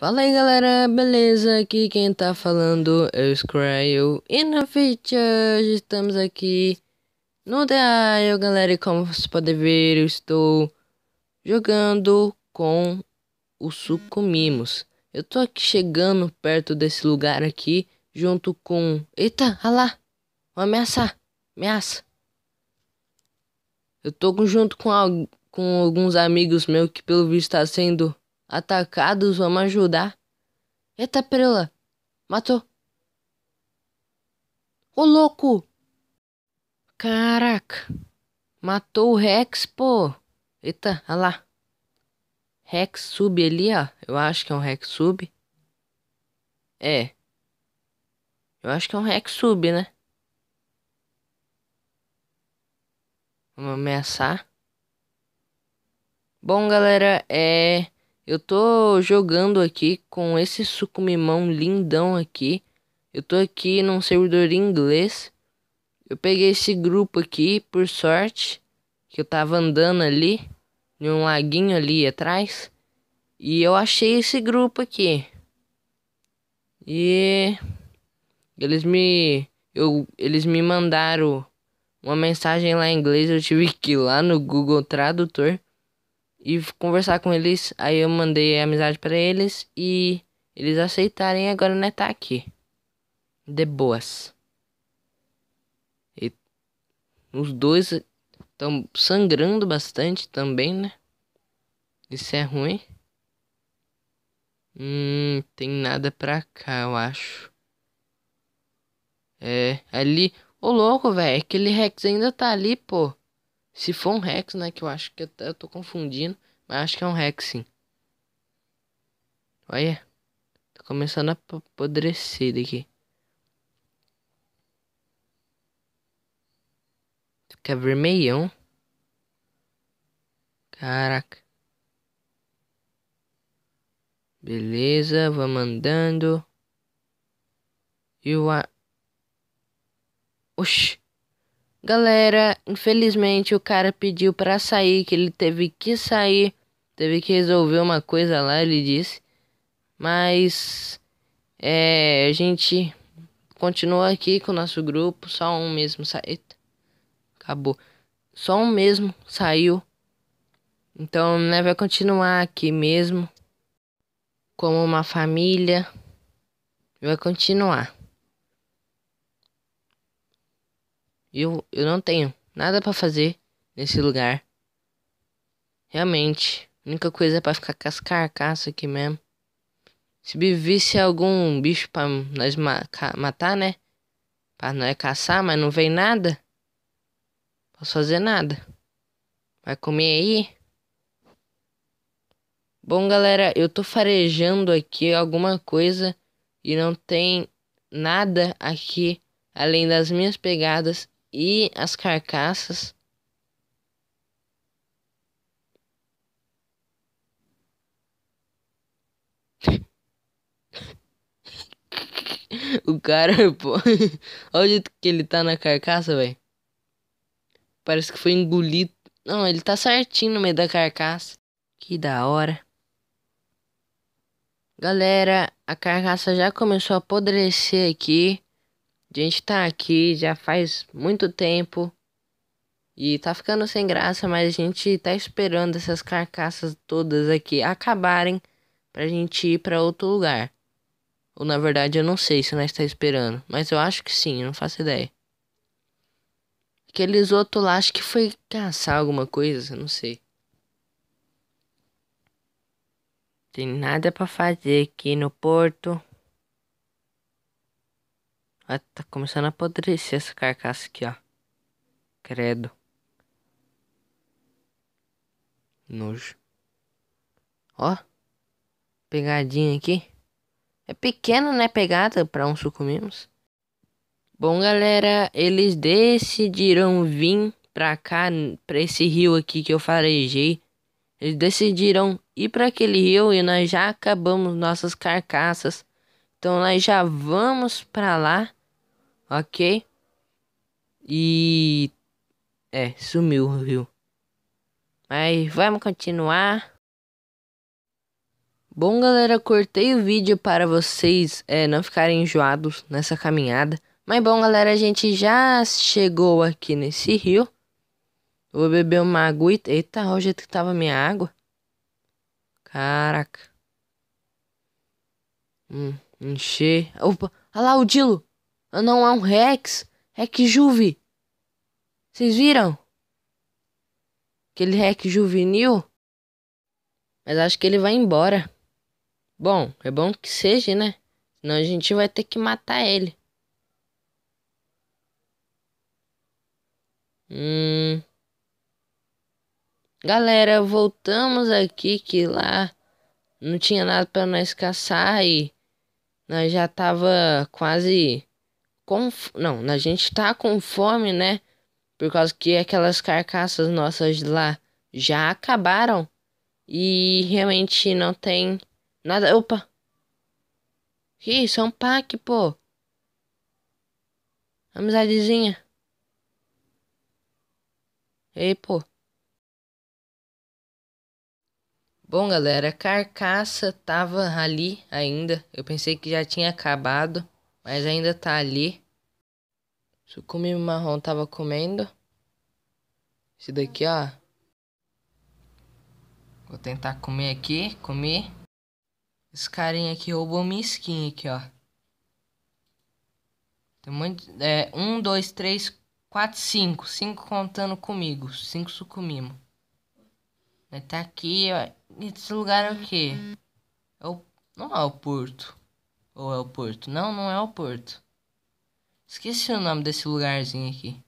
Fala aí galera, beleza? Aqui quem tá falando é o Scryo e na feature estamos aqui no The Isle, galera e como vocês podem ver eu estou jogando com o Sucumimos Eu tô aqui chegando perto desse lugar aqui junto com... Eita, olha lá, vou ameaçar, ameaça Eu tô junto com, al... com alguns amigos meus que pelo visto tá sendo Atacados, vamos ajudar. Eita, prela. Matou. Ô, louco! Caraca. Matou o Rex, pô. Eita, olha lá. Rex sub ali, ó. Eu acho que é um Rex sub. É. Eu acho que é um Rex sub, né? Vamos ameaçar. Bom, galera, é... Eu tô jogando aqui com esse sucumimão lindão aqui. Eu tô aqui num servidor inglês. Eu peguei esse grupo aqui, por sorte, que eu tava andando ali, em um laguinho ali atrás. E eu achei esse grupo aqui. E eles me eu eles me mandaram uma mensagem lá em inglês, eu tive que ir lá no Google Tradutor e conversar com eles. Aí eu mandei amizade para eles e eles aceitarem agora né tá aqui. De boas. E os dois estão sangrando bastante também, né? Isso é ruim. Hum, tem nada pra cá, eu acho. É, ali. Ô louco, velho, aquele Rex ainda tá ali, pô. Se for um Rex, né? Que eu acho que eu tô confundindo. Mas acho que é um Rex, sim. Olha. começando a apodrecer daqui. Fica vermelhão. Caraca. Beleza, vamos andando. E o a... Oxi. Galera, infelizmente o cara pediu para sair, que ele teve que sair, teve que resolver uma coisa lá, ele disse. Mas é, a gente continua aqui com o nosso grupo, só um mesmo saiu. Acabou. Só um mesmo saiu. Então, né, vai continuar aqui mesmo como uma família. Vai continuar. Eu, eu não tenho nada para fazer nesse lugar. Realmente, a única coisa é para ficar com as carcaças aqui mesmo. Se vivesse algum bicho para nós ma matar, né? Para nós caçar, mas não vem nada. Posso fazer nada. Vai comer aí? Bom, galera, eu tô farejando aqui alguma coisa e não tem nada aqui além das minhas pegadas e as carcaças O cara, pô. Olha o jeito que ele tá na carcaça, velho. Parece que foi engolido. Não, ele tá certinho no meio da carcaça. Que da hora. Galera, a carcaça já começou a apodrecer aqui. A gente tá aqui já faz muito tempo e tá ficando sem graça, mas a gente tá esperando essas carcaças todas aqui acabarem pra gente ir pra outro lugar. Ou na verdade eu não sei se nós tá esperando, mas eu acho que sim, não faço ideia. Aqueles outros lá acho que foi caçar alguma coisa, não sei. Tem nada para fazer aqui no porto. Ah, tá começando a apodrecer essa carcaça aqui, ó. Credo. Nojo. Ó. Pegadinha aqui. É pequena, né? Pegada para um sucumimos. Bom, galera. Eles decidiram vir pra cá, pra esse rio aqui que eu farejei. Eles decidiram ir para aquele rio e nós já acabamos nossas carcaças. Então nós já vamos para lá ok? E. É, sumiu o rio. Mas vamos continuar. Bom, galera, cortei o vídeo para vocês é, não ficarem enjoados nessa caminhada. Mas bom, galera, a gente já chegou aqui nesse rio. Vou beber uma água. Eita, olha o jeito que tava minha água. Caraca. Hum, encher. Opa, olha lá o Dilo. Não é um Rex, Rex Juve. Vocês viram? Aquele Rex juvenil. Mas acho que ele vai embora. Bom, é bom que seja, né? Senão a gente vai ter que matar ele. Hum. Galera, voltamos aqui que lá não tinha nada para nós caçar e nós já tava quase não, a gente tá com fome, né? Por causa que aquelas carcaças nossas lá já acabaram e realmente não tem nada. Opa. Que isso? É um pack, pô. Amizadezinha. Ei, pô. Bom, galera, a carcaça tava ali ainda. Eu pensei que já tinha acabado, mas ainda tá ali. Sucumi marrom tava comendo. Esse daqui, ó. Vou tentar comer aqui, comer. Esse carinha aqui roubou minha skin aqui, ó. Tem muito. É, um, dois, três, quatro, cinco. Cinco contando comigo. Cinco sucumimos. Mas tá aqui, ó. Esse lugar é o quê? Uhum. É o, não é o porto. Ou é o porto? Não, não é o porto. Esqueci o nome desse lugarzinho aqui.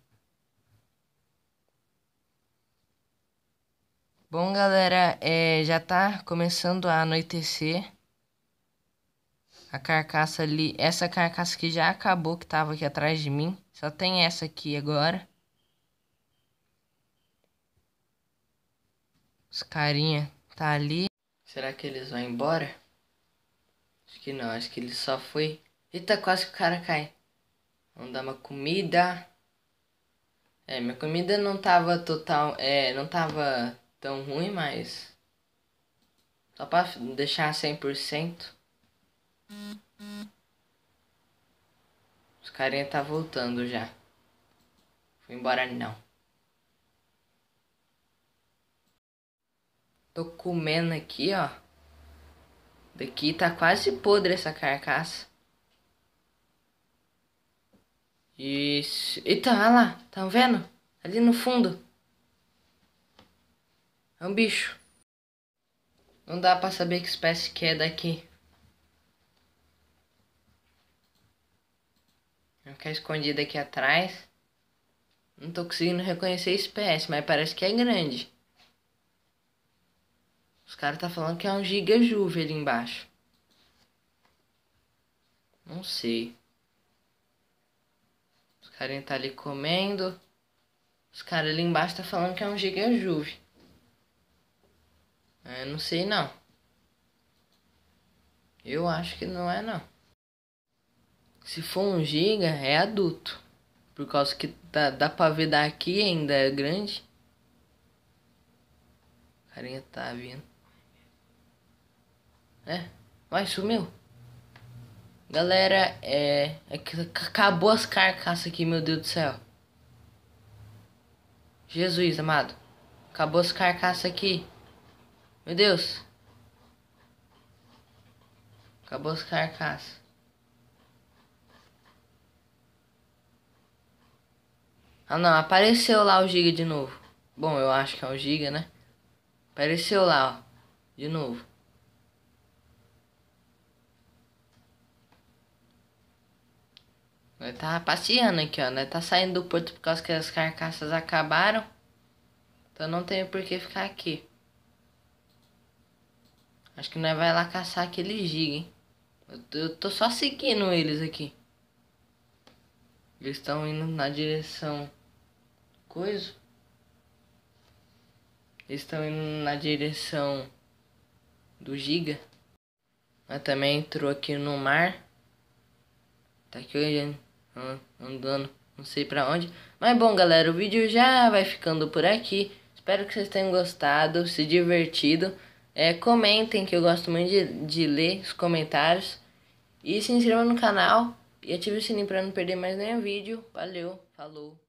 Bom, galera, é, já tá começando a anoitecer. A carcaça ali, essa carcaça que já acabou, que tava aqui atrás de mim. Só tem essa aqui agora. Os carinha tá ali. Será que eles vão embora? Acho que não, acho que ele só foi... Eita, quase que o cara cai. Vamos dar uma comida. É, minha comida não tava total. É, não tava tão ruim, mas. Só pra deixar 100%. Os carinha tá voltando já. fui embora não. Tô comendo aqui, ó. Daqui tá quase podre essa carcaça. Isso. Eita, olha lá. Estão tá vendo? Ali no fundo. É um bicho. Não dá pra saber que espécie que é daqui. Não é ficar é escondido aqui atrás. Não tô conseguindo reconhecer a espécie, mas parece que é grande. Os caras tá falando que é um juve ali embaixo. Não sei. Os caras tá ali comendo. Os caras ali embaixo tá falando que é um gigajuve. Eu é, não sei não. Eu acho que não é não. Se for um giga, é adulto. Por causa que dá, dá pra ver daqui ainda é grande. O carinha tá vindo. É, vai, sumiu. Galera, é... é que acabou as carcaças aqui, meu Deus do céu. Jesus, amado. Acabou as carcaças aqui. Meu Deus. Acabou as carcaças. Ah não, apareceu lá o giga de novo. Bom, eu acho que é o giga, né? Apareceu lá, ó. De novo. Nós tá passeando aqui, ó. Nós né? tá saindo do porto por causa que as carcaças acabaram. Então não tenho por que ficar aqui. Acho que nós vai lá caçar aquele giga, hein? Eu, eu tô só seguindo eles aqui. Eles estão indo na direção... Coisa? Eles estão indo na direção do Giga. Mas também entrou aqui no mar. Tá aqui olhando andando, não sei pra onde. Mas bom, galera, o vídeo já vai ficando por aqui. Espero que vocês tenham gostado, se divertido. É, comentem, que eu gosto muito de, de ler os comentários. E se inscreva no canal e ative o sininho para não perder mais nenhum vídeo. Valeu, falou!